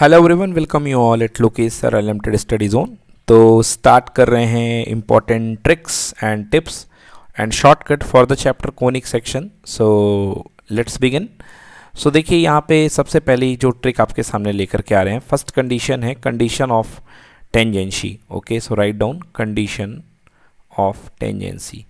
Hello everyone welcome you all at Lokesh sir unlimited study zone तो start कर रहे हैं important tricks and tips and shortcut for the chapter conic section so let's begin so देखिए यहाँ पे सबसे पहली जो ट्रिक आपके सामने लेकर के आ रहे हैं फर्स्ट कंडीशन है condition of tangency okay so write down condition of tangency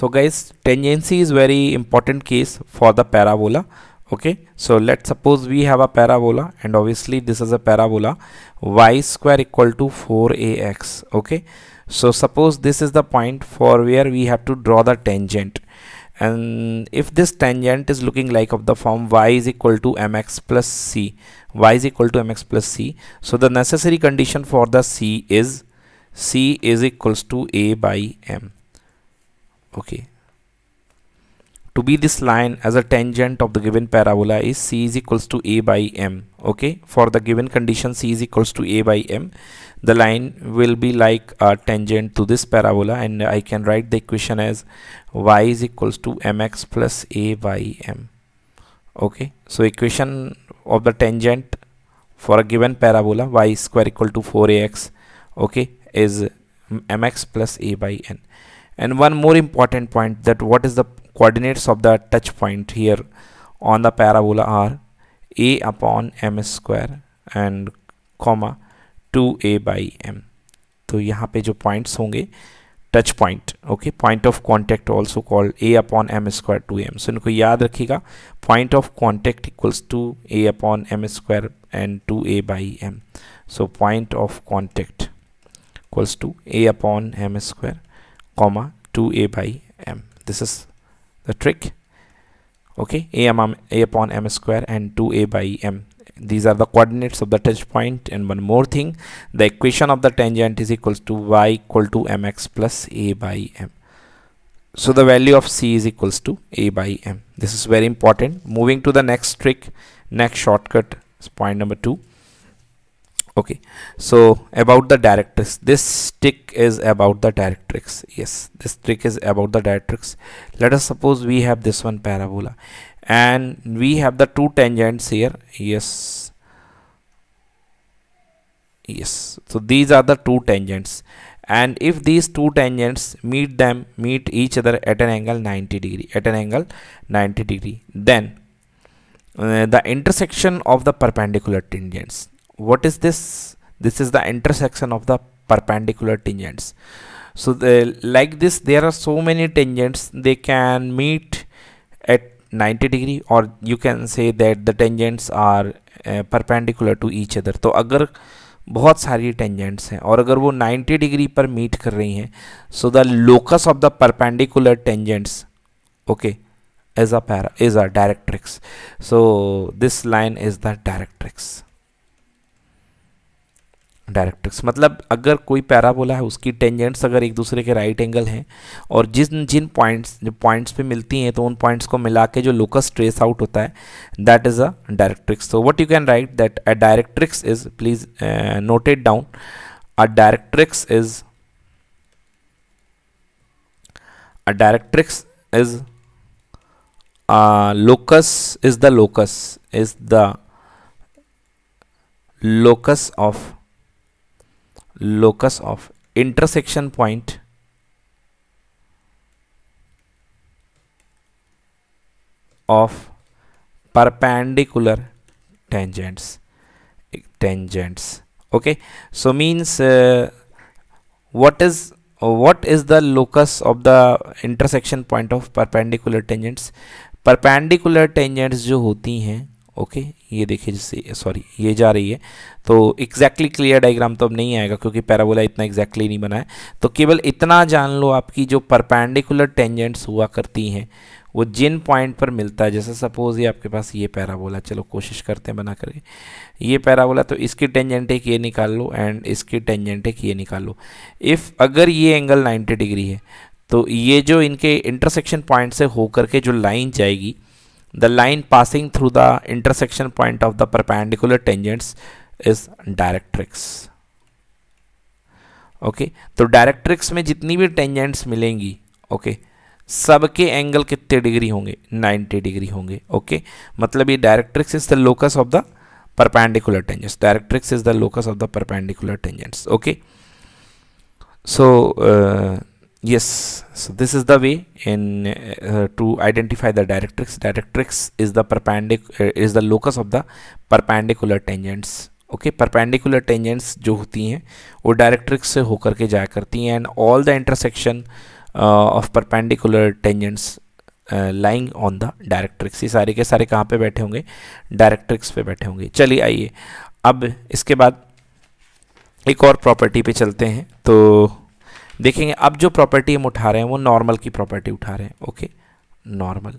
so guys tangency is very important case for the parabola okay so let's suppose we have a parabola and obviously this is a parabola y square equal to 4ax okay so suppose this is the point for where we have to draw the tangent and if this tangent is looking like of the form y is equal to mx plus c y is equal to mx plus c so the necessary condition for the c is c is equals to a by m okay to be this line as a tangent of the given parabola is c is equals to a by m okay for the given condition c is equals to a by m the line will be like a tangent to this parabola and i can write the equation as y is equals to mx plus a by m okay so equation of the tangent for a given parabola y square equal to 4ax okay is mx plus a by n and one more important point that what is the coordinates of the touch point here on the parabola are a upon m square and comma 2a by m तो यहाँ पे जो points होंगे touch point okay point of contact also called a upon m square two m so इनको याद रखिएगा point of contact equals to a upon m square and two a by m so point of contact equals to a upon m square comma two a by m this is the trick okay a, a upon m square and 2a by m these are the coordinates of the touch point and one more thing the equation of the tangent is equals to y equal to mx plus a by m so the value of c is equals to a by m this is very important moving to the next trick next shortcut is point number two okay so about the directrix this trick is about the directrix yes this trick is about the directrix let us suppose we have this one parabola and we have the two tangents here yes yes so these are the two tangents and if these two tangents meet them meet each other at an angle 90 degree at an angle 90 degree then uh, the intersection of the perpendicular tangents what is this this is the intersection of the perpendicular tangents so the, like this there are so many tangents they can meet at 90 degree or you can say that the tangents are uh, perpendicular to each other तो agar बहुत सारी tangents हैं और अगर वो 90 degree पर meet कर रही हैं so the locus of the perpendicular tangents okay is a para is a directrix so this line is the directrix directrix मतलब अगर कोई पैराबोला है उसकी टेंजेंट्स अगर एक दूसरे के राइट एंगल हैं और जिन जिन पॉइंट्स जो पॉइंट्स पे मिलती हैं तो उन पॉइंट्स को मिला के जो लोकस ट्रेस आउट होता है that is a directrix so what you can write that a directrix is please noted down a directrix is a directrix is locus is the locus is the locus of locus of intersection point of perpendicular tangents tangents okay so means uh, what is what is the locus of the intersection point of perpendicular tangents perpendicular tangents जो होती हैं okay ये देखिए जैसे sorry ये जा रही है तो एग्जैक्टली क्लियर डायग्राम तो अब नहीं आएगा क्योंकि पैराबोला इतना एग्जैक्टली नहीं बना है तो केवल इतना जान लो आपकी जो परपेंडिकुलर टेंजेंट्स हुआ करती हैं वो जिन पॉइंट पर मिलता है जैसे सपोज़ ये आपके पास ये पैराबोला चलो कोशिश करते हैं बना करके ये पैराबोला तो इसकी टेंजेंट एक ये निकाल लो एंड इसकी टेंजेंट एक ये निकाल लो इफ़ अगर ये एंगल नाइन्टी डिग्री है तो ये जो इनके इंटरसेक्शन पॉइंट से होकर के जो लाइन जाएगी the line passing through the intersection point of the perpendicular tangents is directrix okay तो डायरेक्ट्रिक्स में जितनी भी टेंजेंट्स मिलेंगी ओके okay, सबके एंगल कितने डिग्री होंगे 90 डिग्री होंगे ओके okay? मतलब ये directrix is the locus of the perpendicular tangents directrix is the locus of the perpendicular tangents okay so yes so this is the way in uh, uh to identify the directrix directrix is the perpendicular uh, is the locus of the perpendicular tangents okay perpendicular tangents जो होती हैं वो directrix से होकर के जाया करती हैं and all the intersection of perpendicular tangents lying on the directrix ये सारे के सारे कहाँ पे बैठे होंगे डायरेक्ट्रिक्स पे बैठे होंगे चलिए आइए अब इसके बाद एक और प्रॉपर्टी पे चलते हैं तो देखेंगे अब जो प्रॉपर्टी हम उठा रहे हैं वो नॉर्मल की प्रॉपर्टी उठा रहे हैं ओके नॉर्मल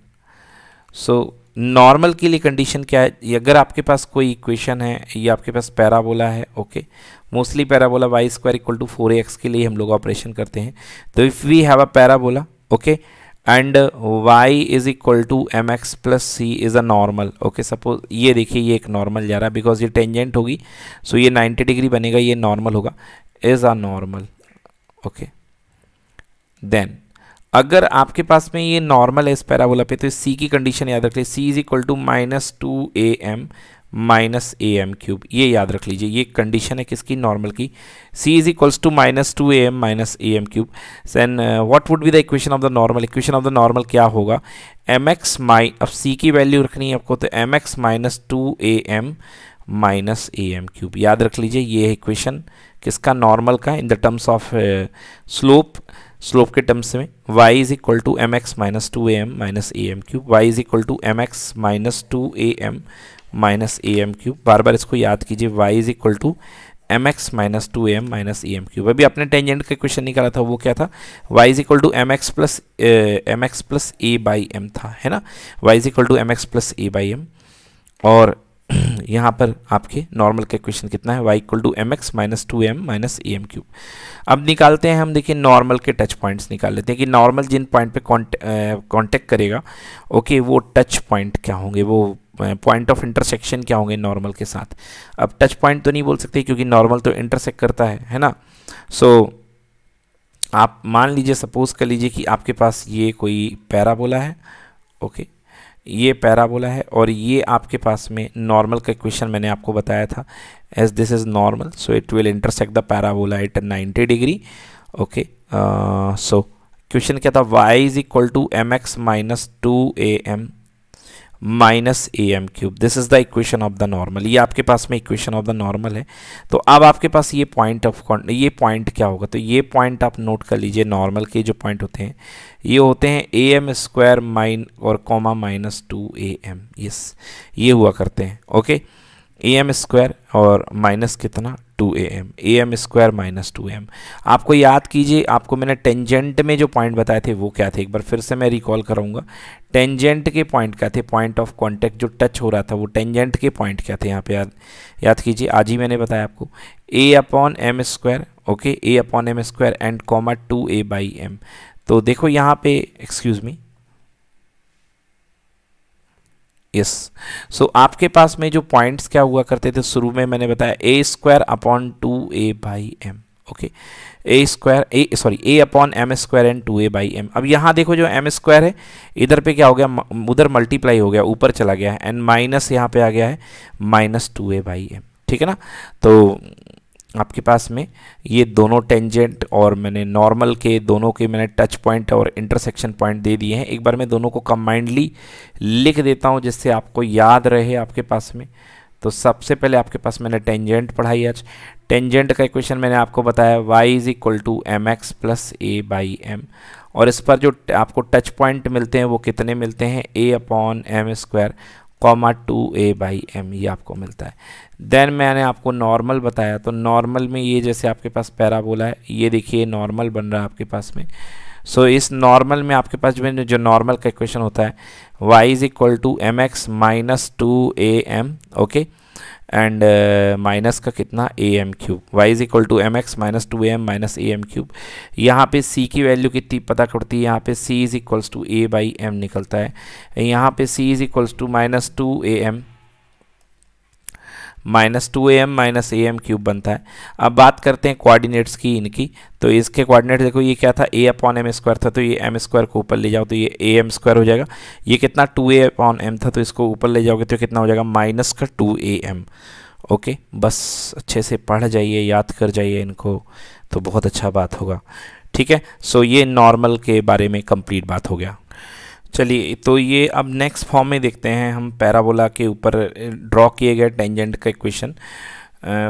सो नॉर्मल के लिए कंडीशन क्या है अगर आपके पास कोई इक्वेशन है या आपके पास पैराबोला है okay mostly parabola y square equal to four x के लिए हम लोग ऑपरेशन करते हैं तो if we have a parabola okay and y is equal to m x plus c is a normal okay suppose ये देखिए ये एक नॉर्मल जा रहा है बिकॉज ये टेंजेंट होगी सो so ये 90 डिग्री बनेगा ये नॉर्मल होगा is a normal okay then अगर आपके पास में ये नॉर्मल है तो इस पैराबोला पे तो सी की कंडीशन याद रख लीजिए c is equal to minus two a m minus a m cube ये याद रख लीजिए ये कंडीशन है किसकी नॉर्मल की c is equals to minus two a m minus a m cube सैन what would be the equation of the normal equation of the normal क्या होगा एम एक्स माइ अब सी की वैल्यू रखनी है आपको तो m x minus two a m minus a m cube याद रख लीजिए ये इक्वेशन किसका नॉर्मल का in the terms of slope slope के टर्म्स में y is equal to m x minus two a m minus a m cube y is equal to m x minus two a m minus a m cube बार बार इसको याद कीजिए y is equal to m x minus two a m minus a m cube अभी आपने tangent का question निकाला था वो क्या था y is equal to m x plus m x plus a by m था है ना y is equal to m x plus a by m और यहाँ पर आपके नॉर्मल का क्वेश्चन कितना है y equal to m x minus two m minus a m cube अब निकालते हैं हम देखिए नॉर्मल के टच पॉइंट्स निकाल लेते हैं कि नॉर्मल जिन पॉइंट पे कांटेक्ट करेगा ओके वो टच पॉइंट क्या होंगे वो पॉइंट ऑफ इंटरसेक्शन क्या होंगे नॉर्मल के साथ अब टच पॉइंट तो नहीं बोल सकते क्योंकि नॉर्मल तो इंटरसेक्ट करता है है ना सो so, आप मान लीजिए सपोज़ कर लीजिए कि आपके पास ये कोई पैराबोला है ओके okay. ये पैराबोला है और ये आपके पास में नॉर्मल का क्वेश्चन मैंने आपको बताया था as this is normal so it will intersect the parabola at ninety degree okay so question क्या था y is equal to m x minus two a m minus a m cube this is the equation of the normal ये आपके पास में equation of the normal है तो अब आपके पास ये पॉइंट ऑफ ये पॉइंट क्या होगा तो ये पॉइंट आप नोट कर लीजिए नॉर्मल के जो पॉइंट होते हैं ये होते हैं ए एम स्क्वायर माइन और comma minus two a m yes ये हुआ करते हैं ओके ए एम स्क्वायर और माइनस कितना two a m a m square minus two m आपको याद कीजिए आपको मैंने टेंजेंट में जो पॉइंट बताए थे वो क्या थे एक बार फिर से मैं रिकॉल कराऊंगा टेंजेंट के पॉइंट क्या थे पॉइंट ऑफ कॉन्टेक्ट जो टच हो रहा था वो टेंजेंट के पॉइंट क्या थे यहाँ पे याद याद कीजिए आज ही मैंने बताया आपको a upon m square okay a upon m square and comma two a by m तो देखो यहाँ पे एक्सक्यूज़ मी यस सो आपके पास में जो पॉइंट्स क्या हुआ करते थे शुरू में मैंने बताया a square upon two a by m okay a square a sorry a upon m square and two a by m अब यहाँ देखो जो एम स्क्वायर है इधर पे क्या हो गया उधर मल्टीप्लाई हो गया ऊपर चला गया है एंड माइनस यहाँ पे आ गया है minus two a by m ठीक है ना तो आपके पास में ये दोनों टेंजेंट और मैंने नॉर्मल के दोनों के मैंने टच पॉइंट और इंटरसेक्शन पॉइंट दे दिए हैं एक बार मैं दोनों को कम्बाइंडली लिख देता हूँ जिससे आपको याद रहे आपके पास में तो सबसे पहले आपके पास मैंने टेंजेंट पढ़ाई आज टेंजेंट का इक्वेशन मैंने आपको बताया y is equal to m x plus a by m और इस पर जो आपको टच पॉइंट मिलते हैं वो कितने मिलते हैं a upon m square comma two a by m ये आपको मिलता है देन मैंने आपको नॉर्मल बताया तो नॉर्मल में ये जैसे आपके पास पैराबोला है ये देखिए नॉर्मल बन रहा है आपके पास में सो so, इस नॉर्मल में आपके पास जो जो नॉर्मल का इक्वेशन होता है y is equal to m x minus two a m okay and minus uh, का कितना a m cube y is equal to m x minus two m minus a m cube यहाँ पर सी की value कितनी पता करती है यहाँ पे c is equals to a by m निकलता है यहाँ पे c is equals to minus two a m minus two a m minus a m cube बनता है अब बात करते हैं कोऑर्डिनेट्स की इनकी तो इसके कोऑर्डिनेट देखो ये क्या था ए अपॉन एम स्क्वायर था तो ये एम स्क्वायर को ऊपर ले जाओ तो ये ए एम स्क्वायर हो जाएगा ये कितना टू ए अपॉन एम था तो इसको ऊपर ले जाओगे तो कितना हो जाएगा माइनस का टू ए एम ओके बस अच्छे से पढ़ जाइए याद कर जाइए इनको तो बहुत अच्छा बात होगा ठीक है सो ये नॉर्मल के बारे में कंप्लीट बात हो गया चलिए तो ये अब नेक्स्ट फॉर्म में देखते हैं हम पैराबोला के ऊपर ड्रॉ किए गए टेंजेंट का इक्वेशन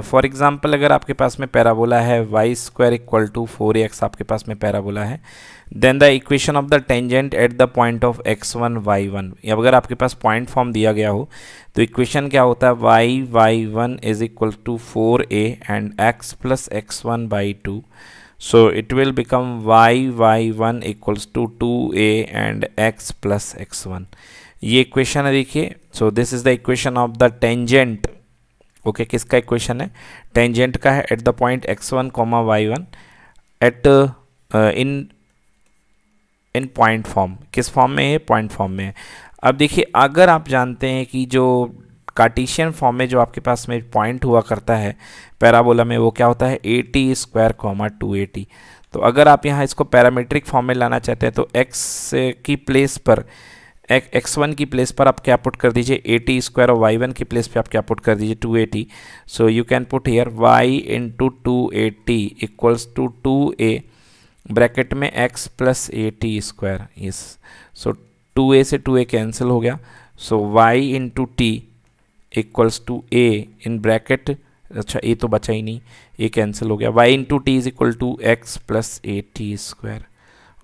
फॉर एग्ज़ाम्पल अगर आपके पास में पैराबोला है y square equal to four x आपके पास में पैराबोला है then the equation of the tangent at the point of x one y one अगर आपके पास पॉइंट फॉर्म दिया गया हो तो इक्वेशन क्या होता है y y one is equal to four a and x plus x one by two so it will become y y1 equals to 2a and x plus x1 ये equation है देखिए so this is the equation of the tangent okay किसका equation है tangent का है at the point x one comma y one at in in point form किस फॉर्म में है पॉइंट फॉर्म में है अब देखिए अगर आप जानते हैं कि जो कार्टिशियन फॉर्म में जो आपके पास में पॉइंट हुआ करता है पैराबोला में वो क्या होता है a t square comma two a t तो अगर आप यहाँ इसको पैरामीट्रिक फॉर्म में लाना चाहते हैं तो एक्स की प्लेस पर एक एक्स वन की प्लेस पर आप क्या पुट कर दीजिए ए टी स्क्वायर और वाई वन की प्लेस पे आप क्या पुट कर दीजिए two a t so you can put here y into two a t equals to two a bracket में x plus a t square yes so two a से two a cancel हो गया so y into t equals to a in bracket अच्छा a तो बचा ही नहीं ए cancel हो गया y in two t is equal to x plus a t square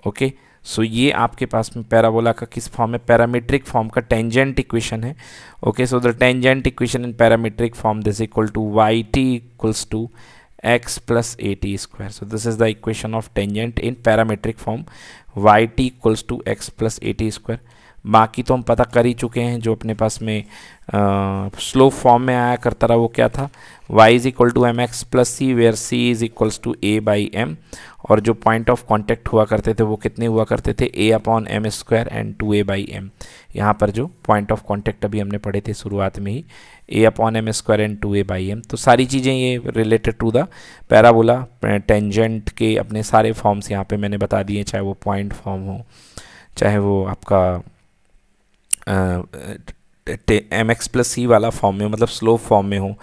okay so ये आपके पास में पैराबोला का किस फॉर्म है पैरामीट्रिक फॉर्म का टेंजेंट इक्वेशन है okay so the tangent equation in parametric form this equal to y t equals to x plus a t square so this is the equation of tangent in parametric form y t equals to x plus a t square बाकी तो हम पता कर ही चुके हैं जो अपने पास में स्लो फॉर्म में आया करता रहा वो क्या था y is equal to m x plus c where c is equals to a by m और जो पॉइंट ऑफ कॉन्टैक्ट हुआ करते थे वो कितने हुआ करते थे a upon m square and two a by m यहाँ पर जो पॉइंट ऑफ कॉन्टैक्ट अभी हमने पढ़े थे शुरुआत में ही a upon m square and two a by m तो सारी चीज़ें ये related to the parabola tangent के अपने सारे फॉर्म्स यहाँ पे मैंने बता दिए चाहे वो पॉइंट फॉर्म हो चाहे वो आपका एम एक्स प्लस सी वाला फॉर्म में मतलब स्लो फॉर्म में हो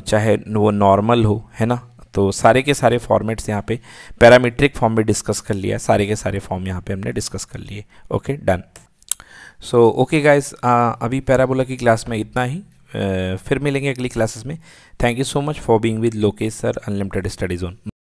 चाहे वो नॉर्मल हो है ना तो सारे के सारे फॉर्मेट्स यहाँ पे पैरामीट्रिक फॉर्म में डिस्कस कर लिया सारे के सारे फॉर्म यहाँ पे हमने डिस्कस कर लिए okay done so okay guys अभी पैराबोला की क्लास में इतना ही आ, फिर मिलेंगे अगली क्लासेस में thank you so much for being with Lokesh sir unlimited study zone